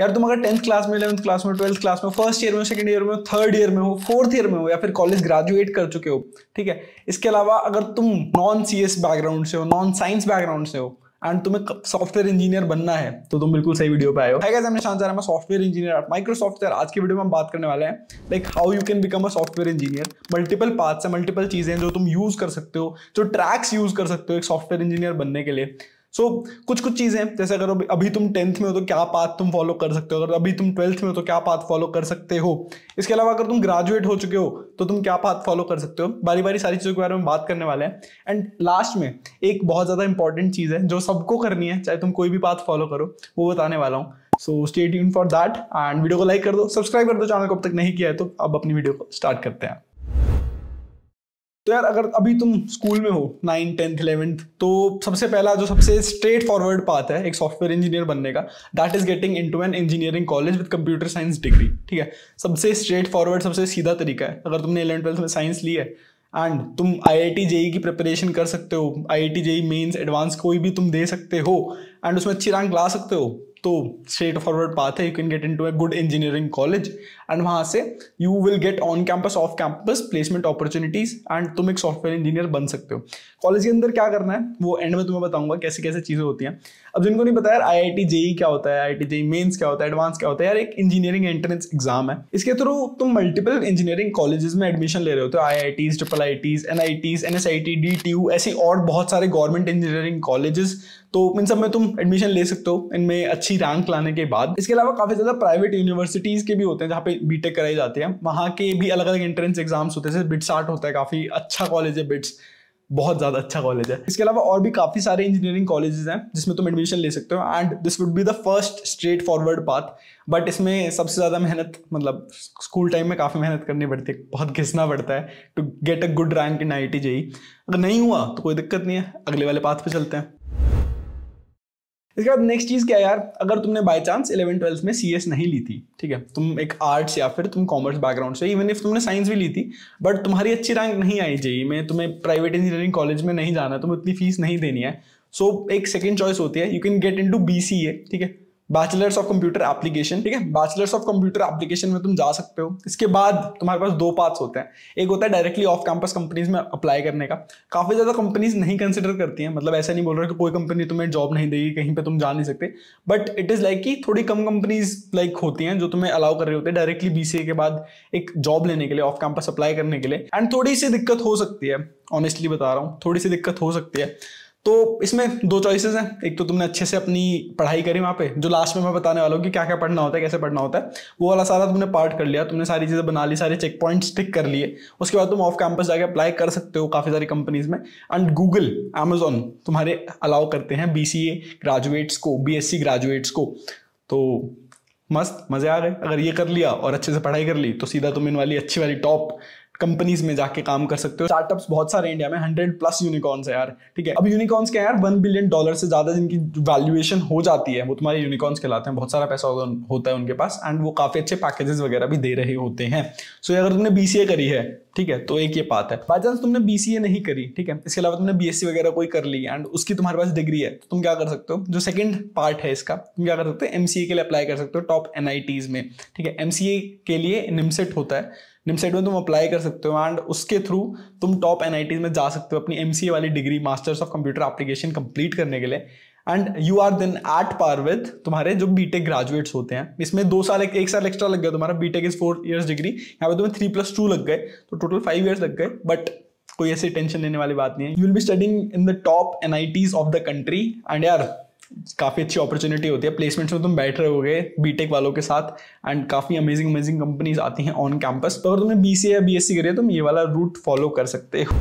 यार तुम अगर टेंथ क्लास में इलेवंथ क्लास में ट्वेल्थ क्लास में फर्स्ट ईयर में सेकंड ईयर में थर्ड ईयर में हो फोर्थ ईयर में हो या फिर कॉलेज ग्रेजुएट कर चुके हो ठीक है इसके अलावा अगर तुम नॉन सी बैकग्राउंड से हो नॉन साइंस बैकग्राउंड से हो एंड तुम्हें सॉफ्टवेयर इंजीनियर बनना है तो तुम बिल्कुल सही वीडियो पे आए हो है गाइस मैं सॉफ्टवेयर इंजीनियर माइक्रोसॉफ्ट आज की वीडियो में हम बात करने वाले हैं like how you can become a software engineer multiple parts है मल्टीपल चीज़ें जो तुम यूज़ कर सकते हो जो ट्रैक्स यूज़ कर सकते हो एक सॉफ्टवेयर इंजीनियर बनने के लिए सो so, कुछ कुछ चीज़ें जैसे अगर अभी तुम टेंथ में हो तो क्या पाथ तुम फॉलो कर सकते हो अगर अभी तुम ट्वेल्थ में हो तो क्या पाथ फॉलो कर सकते हो इसके अलावा अगर तुम ग्रेजुएट हो चुके हो तो तुम क्या पाथ फॉलो कर सकते हो बारी बारी सारी चीज़ों के बारे में बात करने वाले हैं एंड लास्ट में एक बहुत ज़्यादा इंपॉर्टेंट चीज़ है जो सबको करनी है चाहे तुम कोई भी पाथ फॉलो करो वो बताने वाला हूँ so stay for that and video को लाइक कर दो सब्सक्राइब कर दो चैनल को अब तक नहीं किया है तो अब अपनी वीडियो को स्टार्ट करते हैं तो यार अगर अभी तुम स्कूल में हो नाइन टेंथ इलेवेंथ तो सबसे पहला जो सबसे स्ट्रेट फॉरवर्ड पाथ है एक सॉफ्टवेयर इंजीनियर बनने का that is getting into an engineering college with computer science degree ठीक है सबसे स्ट्रेट फॉरवर्ड सबसे सीधा तरीका है अगर तुमने इलेवन ट्वेल्थ में साइंस ली है एंड तुम आई आई टी जेई की प्रिपरेशन कर सकते हो I I T JEE mains advance कोई भी तुम दे सकते हो एंड उसमें अच्छी रैंक ला सकते हो तो स्ट्रेट फॉरवर्ड पाथ है you can get in to a good engineering college and वहां से you will get on campus off campus placement opportunities and तुम एक सॉफ्टवेयर इंजीनियर बन सकते हो कॉलेज के अंदर क्या करना है वो एंड में तुम्हें बताऊंगा कैसे कैसे चीज़ें होती हैं अब जिनको नहीं बताया आई आई टी जेई क्या होता है आई आई जेई मेन्स क्या होता है एडवांस क्या होता है यार एक इंजीनियरिंग एंट्रेंस एग्जाम है इसके थ्रू तुम मल्टीपल इंजीनियरिंग कॉलेजेस में एडमिशन ले रहे होते हो I I Ts triple I Ts N I Ts N S I T D T U ऐसे और बहुत सारे गवर्नमेंट इंजीनियरिंग कॉलेजेस तो इन सब में तुम एडमिशन ले सकते हो इनमें अच्छी रैंक लाने के बाद इसके अलावा काफ़ी ज़्यादा प्राइवेट यूनिवर्सिटीज़ के भी होते हैं जहाँ पे में बीटेक कराई जाती है वहाँ के भी अलग अलग एंट्रेंस एग्जाम्स होते हैं जैसे बिट्स आर्ट होता है काफ़ी अच्छा कॉलेज है बिट्स बहुत ज़्यादा अच्छा कॉलेज है इसके अलावा और भी काफ़ी सारे इंजीनियरिंग कॉलेजेस हैं जिसमें तुम एडमिशन ले सकते हो and this would be the first straight forward path but इसमें सबसे ज़्यादा मेहनत मतलब स्कूल टाइम में काफ़ी मेहनत करनी पड़ती है बहुत घिसना पड़ता है to get a good rank in I अगर नहीं हुआ तो कोई दिक्कत नहीं है अगले वाले पाथ पे चलते हैं इसके बाद नेक्स्ट चीज़ क्या है यार अगर तुमने बाय चांस इलेवन ट्वेल्थ में सी नहीं ली थी ठीक है तुम एक आर्ट्स या फिर तुम कॉमर्स बैकग्राउंड से इवन इफ तुमने साइंस भी ली थी बट तुम्हारी अच्छी रैंक नहीं आई चाहिए मैं तुम्हें प्राइवेट इंजीनियरिंग कॉलेज में नहीं जाना तुम्हें उतनी फीस नहीं देनी है सो so, एक सेकेंड चॉइस होती है you can get in to B C A ठीक है बैचलर्स ऑफ कंप्यूटर एप्लीकेशन ठीक है बैचलर्स ऑफ कंप्यूटर एप्लीकेशन में तुम जा सकते हो इसके बाद तुम्हारे पास दो पाथ्स होते हैं एक होता है डायरेक्टली ऑफ कैंपस कंपनीज में अप्लाई करने का काफ़ी ज़्यादा कंपनीज नहीं कंसिडर करती हैं मतलब ऐसा नहीं बोल रहा कि कोई कंपनी तुम्हें जॉब नहीं देगी कहीं पर तुम जा नहीं सकते बट इट इज़ लाइक कि थोड़ी कम कंपनीज लाइक like होती हैं जो तुम्हें अलाउ कर रहे होते हैं डायरेक्टली बी के बाद एक जॉब लेने के लिए ऑफ कैंपस अप्लाई करने के लिए एंड थोड़ी सी दिक्कत हो सकती है ऑनेस्टली बता रहा हूँ थोड़ी सी दिक्कत हो सकती है तो इसमें दो चॉइसेस हैं एक तो तुमने अच्छे से अपनी पढ़ाई करी वहाँ पे जो लास्ट में मैं बताने वाला हूँ कि क्या क्या पढ़ना होता है कैसे पढ़ना होता है वो वाला सारा तुमने पार्ट कर लिया तुमने सारी चीज़ें बना ली सारे चेक पॉइंट्स टिक कर लिए उसके बाद तुम ऑफ कैंपस जाके अप्लाई कर सकते हो काफ़ी सारी कंपनीज में एंड गूगल अमेजोन तुम्हारे अलाउ करते हैं बी ग्रेजुएट्स को बी ग्रेजुएट्स को तो मस्त मज़े आ गए अगर ये कर लिया और अच्छे से पढ़ाई कर ली तो सीधा तुम इन वाली अच्छी वाली टॉप कंपनीज में जाके काम कर सकते हो स्टार्टअप्स बहुत सारे इंडिया में हंड्रेड प्लस यूनिकॉर्न्स है यार ठीक है अब यूनिकॉर्न्स क्या यार वन बिलियन डॉलर से ज्यादा जिनकी वैल्यूएशन हो जाती है वो तुम्हारे यूनिकॉर्न्स कहलाते हैं बहुत सारा पैसा होता है उनके पास एंड वो काफी अच्छे पैकेजेस वगैरह भी दे रहे होते हैं सो so, अगर तुमने बीसीए करी है ठीक है तो एक ये बात है बाई चांस तुमने बीसीए नहीं करी ठीक है इसके अलावा तुमने सी वगैरह कोई कर ली एंड उसकी तुम्हारे पास डिग्री है तो तुम क्या कर सकते हो जो सेकंड पार्ट है इसका तुम क्या कर सकते हो एमसीए के लिए अप्लाई कर सकते हो टॉप एनआईटीज में ठीक है एमसीए के लिए निमसेट होता है निमसेट में तुम अप्लाई कर सकते हो एंड उसके थ्रू तुम टॉप एन में जा सकते हो अपनी एम वाली degree masters of computer application complete करने के लिए and you are then at par with तुम्हारे जो बीटेक ग्रेजुएट्स होते हैं इसमें दो साल एक साल एक्स्ट्रा लग गया तुम्हारा B Tech is four years degree यहाँ पे तुम्हें थ्री प्लस टू लग गए तो टोटल फाइव ईयर्स लग गए बट कोई ऐसी टेंशन लेने वाली बात नहीं है you will be studying in the top N of the country and यार काफ़ी अच्छी अपॉर्चुनिटी होती है प्लेसमेंट्स में तुम बैठ रहे गए बीटेक वालों के साथ एंड काफ़ी अमेजिंग अमेजिंग कंपनीज आती हैं ऑन कैंपस तो अगर तुमने बी या बी करी है तुम ये वाला रूट फॉलो कर सकते हो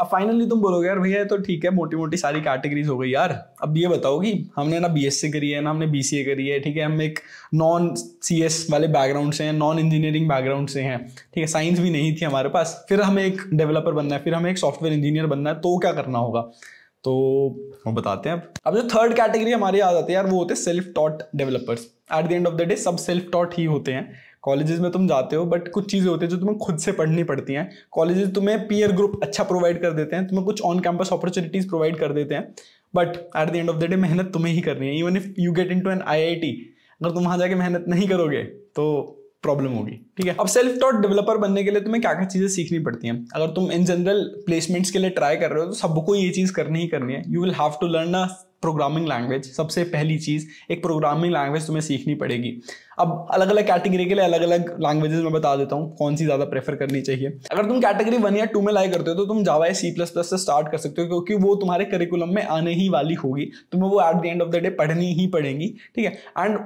अब फाइनली तुम बोलोगे यार भैया तो ठीक है मोटी मोटी सारी कैटेगरीज हो गई यार अब ये बताओ कि हमने ना बीएससी करी है ना हमने बीसीए करी है ठीक है हम एक नॉन सीएस वाले बैकग्राउंड से हैं नॉन इंजीनियरिंग बैकग्राउंड से हैं ठीक है साइंस भी नहीं थी हमारे पास फिर हमें एक डेवलपर बनना है फिर हमें एक सॉफ्टवेयर इंजीनियर बनना है तो क्या करना होगा तो वो बताते हैं अब अब जो थर्ड कैटेगरी हमारे आ जाती है यार वो होते हैं self taught developers at the end of the day सब सेल्फ टॉट ही होते हैं कॉलेजेस में तुम जाते हो बट कुछ चीज़ें होती है जो तुम्हें खुद से पढ़नी पड़ती हैं कॉलेजेस तुम्हें पीयर ग्रुप अच्छा प्रोवाइड कर देते हैं तुम्हें कुछ ऑन कैंपस अपॉर्चुनिटीज़ प्रोवाइड कर देते हैं but at the end of the day मेहनत तुम्हें ही करनी है even if you get in into N I अगर तुम वहाँ जाके मेहनत नहीं करोगे तो प्रॉब्लम होगी ठीक है अब सेल्फ टॉट डेवलपर बनने के लिए तुम्हें क्या क्या चीज़ें सीखनी पड़ती हैं अगर तुम इन जनरल प्लेसमेंट्स के लिए ट्राई कर रहे हो तो सबको ये चीज़ करनी ही करनी है you will have to learn a programming language सबसे पहली चीज़ एक प्रोग्रामिंग लैंग्वेज तुम्हें सीखनी पड़ेगी अब अलग अलग कैटेगरी के लिए अलग अलग लैंग्वेजेस मैं बता देता हूँ कौन सी ज़्यादा प्रेफर करनी चाहिए अगर तुम कैटेगरी वन या टू में लाई करते हो तो तुम जावा या सी प्लस प्लस से स्टार्ट कर सकते हो क्योंकि वो तुम्हारे करिकुलम में आने ही वाली होगी तुम्हें वो at the end of the day पढ़नी ही पड़ेंगी ठीक है एंड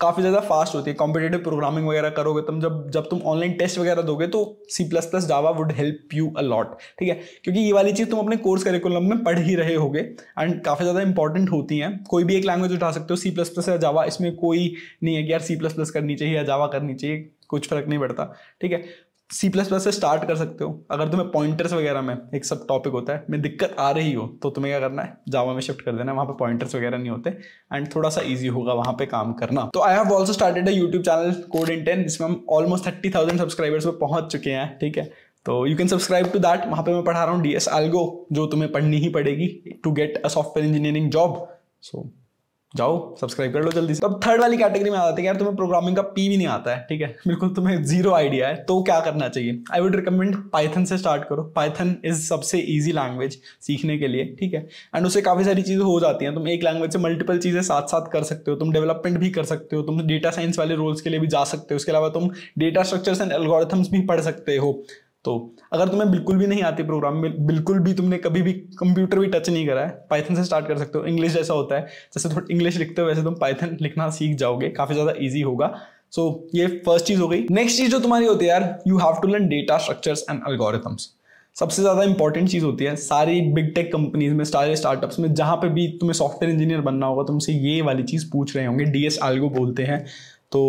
काफ़ी ज़्यादा फास्ट होती है कॉम्पिटेटिव प्रोग्रामिंग वगैरह करोगे तुम जब जब तुम ऑनलाइन टेस्ट वगैरह दोगे तो C plus plus Java would help you a lot ठीक है क्योंकि ये वाली चीज़ तुम अपने कोर्स करिकुलम में पढ़ ही रहे होगे एंड काफ़ी ज़्यादा इंपॉर्टेंट होती हैं कोई भी एक लैंग्वेज उठा सकते हो सी प्लस प्लस या जावा इसमें कोई नहीं है कि यार सी प्लस प्लस करनी चाहिए या जावा करनी चाहिए कुछ फर्क नहीं पड़ता ठीक है सी प्लस प्लस से स्टार्ट कर सकते हो अगर तुम्हें पॉइंटर्स वगैरह में एक सब टॉपिक होता है में दिक्कत आ रही हो तो तुम्हें क्या करना है जावा में शिफ्ट कर देना वहाँ पे पॉइंटर्स वगैरह नहीं होते एंड थोड़ा सा इजी होगा वहाँ पे काम करना तो I have also started a YouTube channel code in ten जिसमें हम ऑलमोस्ट थर्टी थाउजेंड सब्सक्राइबर्स पर पहुँच चुके हैं ठीक है तो you can subscribe to that वहाँ पे मैं पढ़ा रहा हूँ डी एस एल्गो जो तुम्हें पढ़नी ही पड़ेगी to get a software engineering job so जाओ सब्सक्राइब कर लो जल्दी से अब थर्ड वाली कैटेगरी में आ जाते हैं यार तुम्हें प्रोग्रामिंग का पी भी नहीं आता है ठीक है बिल्कुल तुम्हें जीरो आइडिया है तो क्या करना चाहिए आई वुड रिकमेंड पाइथन से स्टार्ट करो पाइथन इज सबसे ईजी लैंग्वेज सीखने के लिए ठीक है एंड उससे काफ़ी सारी चीज़ें हो जाती हैं तुम एक लैंग्वेज से मल्टीपल चीज़ें साथ साथ कर सकते हो तुम डेवलपमेंट भी कर सकते हो तुम डेटा साइंस वाले रोल्स के लिए भी जा सकते हो उसके अलावा तुम डेटा स्ट्रक्चर्स एंड एल्गोरिथम्स भी पढ़ सकते हो तो अगर तुम्हें बिल्कुल भी नहीं आती प्रोग्राम में बिल्कुल भी तुमने कभी भी कंप्यूटर भी टच नहीं करा है पाइथन से स्टार्ट कर सकते हो इंग्लिश जैसा होता है जैसे थोड़ा इंग्लिश लिखते हो वैसे तुम पाइथन लिखना सीख जाओगे काफ़ी ज़्यादा ईजी होगा सो so, ये फर्स्ट चीज़ हो गई नेक्स्ट चीज़ जो तुम्हारी होती है यार you have to learn data structures and algorithms सबसे ज़्यादा इंपॉर्टेंट चीज़ होती है सारी बिग टेक कंपनीज में सारे स्टार्टअप्स में जहां पे भी तुम्हें सॉफ्टवेयर इंजीनियर बनना होगा तुमसे ये वाली चीज़ पूछ रहे होंगे डी एस बोलते हैं तो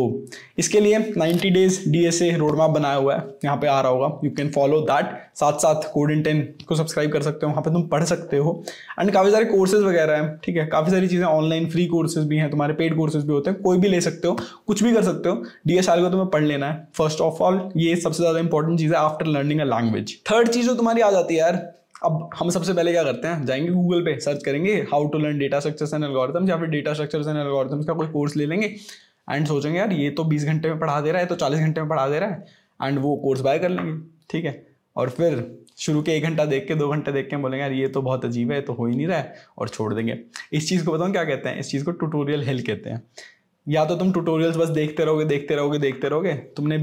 इसके लिए 90 days D S A road map बनाया हुआ है यहाँ पे आ रहा होगा यू कैन फॉलो दैट साथ साथ कोड इन टेन को सब्सक्राइब कर सकते हो वहाँ पे तुम पढ़ सकते हो एंड काफ़ी सारे कोर्सेज वगैरह हैं ठीक है काफ़ी सारी चीज़ें ऑनलाइन फ्री कोर्सेज भी हैं तुम्हारे पेड कोर्सेज भी होते हैं कोई भी ले सकते हो कुछ भी कर सकते हो डी एस आर को तुम्हें पढ़ लेना है फर्स्ट ऑफ ऑल ये सबसे ज़्यादा इंपॉर्टेंट चीज़ है after learning a language third चीज़ जो तुम्हारी आ जाती है यार अब हम सबसे पहले क्या करते हैं जाएंगे गूगल पे सर्च करेंगे how to learn data structures and algorithms या फिर डेटा स्ट्रक्चर्स एंड एल्गोरिथम्स का कोई कोर्स ले लेंगे एंड सोचेंगे यार ये तो बीस घंटे में पढ़ा दे रहा है तो चालीस घंटे में पढ़ा दे रहा है एंड वो कोर्स बाय कर लेंगे ठीक है और फिर शुरू के एक घंटा देख के दो घंटे देख के बोलेंगे यार ये तो बहुत अजीब है तो हो ही नहीं रहा है और छोड़ देंगे इस चीज़ को बताऊँ क्या कहते हैं इस चीज़ को ट्यूटोरियल हिल कहते हैं या तो तुम ट्यूटोरियल्स बस देखते रहोगे देखते रहोगे देखते रहोगे तुमने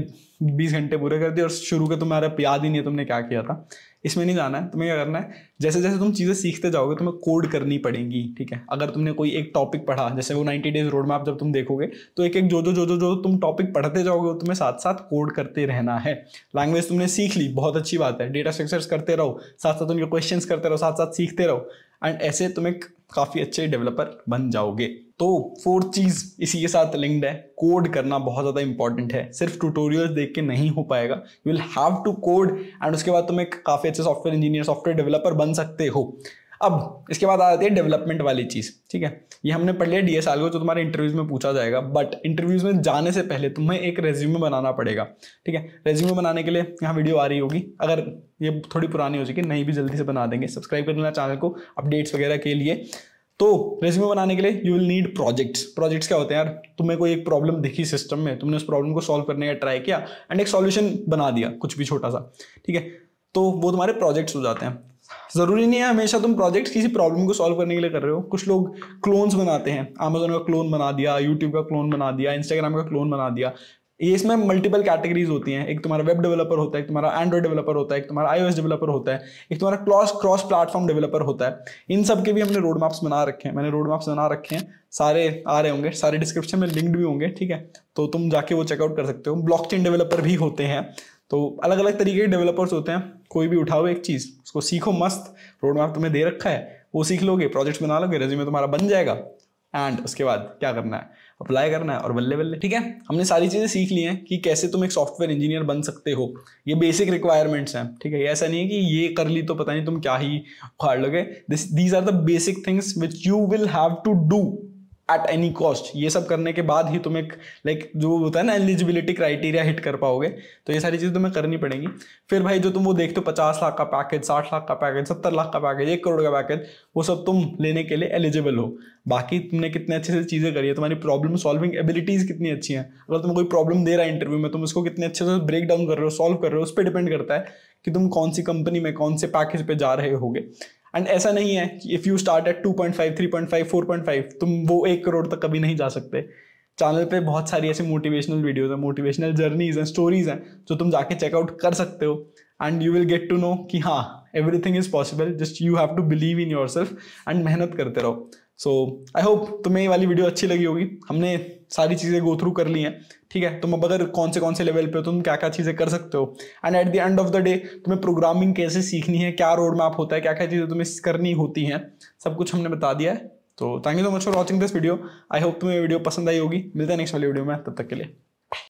बीस घंटे पूरे कर दिए और शुरू के तुम्हारा याद ही नहीं है तुमने क्या किया था इसमें नहीं जाना है तुम्हें क्या करना है जैसे जैसे तुम चीज़ें सीखते जाओगे तुम्हें कोड करनी पड़ेंगी ठीक है अगर तुमने कोई एक टॉपिक पढ़ा जैसे वो नाइन्टी डेज रोड मैप जब तुम देखोगे तो एक एक जो जो जो जो जो तुम टॉपिक पढ़ते जाओगे वो तुम्हें साथ साथ कोड करते रहना है लैंग्वेज तुमने सीख ली बहुत अच्छी बात है डेटा स्ट्रक्चर्स करते रहो साथ साथ उनके क्वेश्चन करते रहो साथ साथ सीखते रहो एंड ऐसे तुम एक काफ़ी अच्छे डेवलपर बन जाओगे तो फोर्थ चीज़ इसी के साथ लिंक्ड है कोड करना बहुत ज़्यादा इंपॉर्टेंट है सिर्फ ट्यूटोरियल्स देख के नहीं हो पाएगा you will have to code and उसके बाद तुम एक काफ़ी अच्छे सॉफ्टवेयर इंजीनियर सॉफ्टवेयर डेवलपर बन सकते हो अब इसके बाद आ जाती है डेवलपमेंट वाली चीज़ ठीक है ये हमने पढ़ लिया डी एस को जो तुम्हारे इंटरव्यूज में पूछा जाएगा बट इंटरव्यूज में जाने से पहले तुम्हें एक रेज्यूमे बनाना पड़ेगा ठीक है रेज्यूमे बनाने के लिए यहाँ वीडियो आ रही होगी अगर ये थोड़ी पुरानी हो चुकी नहीं भी जल्दी से बना देंगे सब्सक्राइब कर लेना चैनल को अपडेट्स वगैरह के लिए तो रेज्यूमे बनाने के लिए you will need projects projects क्या होते हैं यार तुम्हें कोई एक प्रॉब्लम दिखी सिस्टम में तुमने उस प्रॉब्लम को सॉल्व करने का ट्राई किया एंड एक सॉल्यूशन बना दिया कुछ भी छोटा सा ठीक है तो वो तुम्हारे प्रोजेक्ट्स हो जाते हैं ज़रूरी नहीं है हमेशा तुम प्रोजेक्ट्स किसी प्रॉब्लम को सॉल्व करने के लिए कर रहे हो कुछ लोग क्लोन्स बनाते हैं अमेजोन का क्लोन बना दिया यूट्यूब का क्लोन बना दिया इंस्टाग्राम का क्लोन बना दिया ये इसमें मल्टीपल कैटेगरीज होती हैं एक तुम्हारा वेब डेवलपर होता है एक तुम्हारा एंड्रॉइड डेवलपर होता है एक तुम्हारा आईओएस डेवलपर होता है एक तुम्हारा क्रॉस क्रॉस प्लेटफॉर्म डेवलपर होता है इन सब के भी हमने रोड मैप्स बना रखे हैं मैंने रोड मैप्स बना रखे हैं सारे आ रहे होंगे सारे डिस्क्रिप्शन में लिंक्ड भी होंगे ठीक है तो तुम जाके वो चेकआउट कर सकते हो चेन डेवलपर भी होते हैं तो अलग अलग तरीके के डेवलपर्स होते हैं कोई भी उठाओ एक चीज़ उसको सीखो मस्त रोड मैप तुम्हें दे रखा है वो सीख लोगे प्रोजेक्ट्स बना लोगे रेज्यूमे तुम्हारा बन जाएगा एंड उसके बाद क्या करना है अप्लाई करना है और बल्ले बल्ले ठीक है हमने सारी चीज़ें सीख ली हैं कि कैसे तुम एक सॉफ्टवेयर इंजीनियर बन सकते हो ये बेसिक रिक्वायरमेंट्स हैं ठीक है ऐसा नहीं है कि ये कर ली तो पता नहीं तुम क्या ही उखाड़ लोगे this these are the basic things which you will have to do at any cost ये सब करने के बाद ही तुम एक लाइक जो होता है ना एलिजिबिलिटी क्राइटेरिया हिट कर पाओगे तो ये सारी चीज़ तुम्हें करनी पड़ेगी फिर भाई जो तुम वो देखते हो पचास लाख का पैकेज साठ लाख का पैकेज सत्तर लाख का पैकेज एक करोड़ का पैकेज वो सब तुम लेने के लिए एलिजिबल हो बाकी तुमने कितने अच्छे से चीज़ें करी है तुम्हारी प्रॉब्लम सॉल्विंग एबिलिटीज़ कितनी अच्छी हैं अगर तुम कोई प्रॉब्लम दे रहा है इंटरव्यू में तुम उसको कितने अच्छे से ब्रेक डाउन कर रहे हो सॉल्व कर रहे हो उस पर डिपेंड करता है कि तुम कौन सी कंपनी में कौन से पैकेज पे जा रहे होगे एंड ऐसा नहीं है कि if you start at two point five three point five four point five तुम वो एक करोड़ तक कभी नहीं जा सकते चैनल पे बहुत सारी ऐसी मोटिवेशनल वीडियोज़ हैं मोटिवेशनल जर्नीज हैं स्टोरीज हैं जो तुम जाके चेकआउट कर सकते हो and you will get to know कि हाँ everything is possible just you have to believe in yourself and मेहनत करते रहो सो आई होप तुम्हें ये वाली वीडियो अच्छी लगी होगी हमने सारी चीज़ें गो थ्रू कर ली हैं ठीक है तुम अब अगर कौन से कौन से लेवल पे तुम क्या क्या चीज़ें कर सकते हो and at the end of the day तुम्हें प्रोग्रामिंग कैसे सीखनी है क्या रोड मैप होता है क्या क्या चीज़ें तुम्हें करनी होती हैं सब कुछ हमने बता दिया है तो thank you so much for watching this video I hope तुम्हें वीडियो पसंद आई होगी मिलते हैं नेक्स्ट वाली वीडियो में तब तक के लिए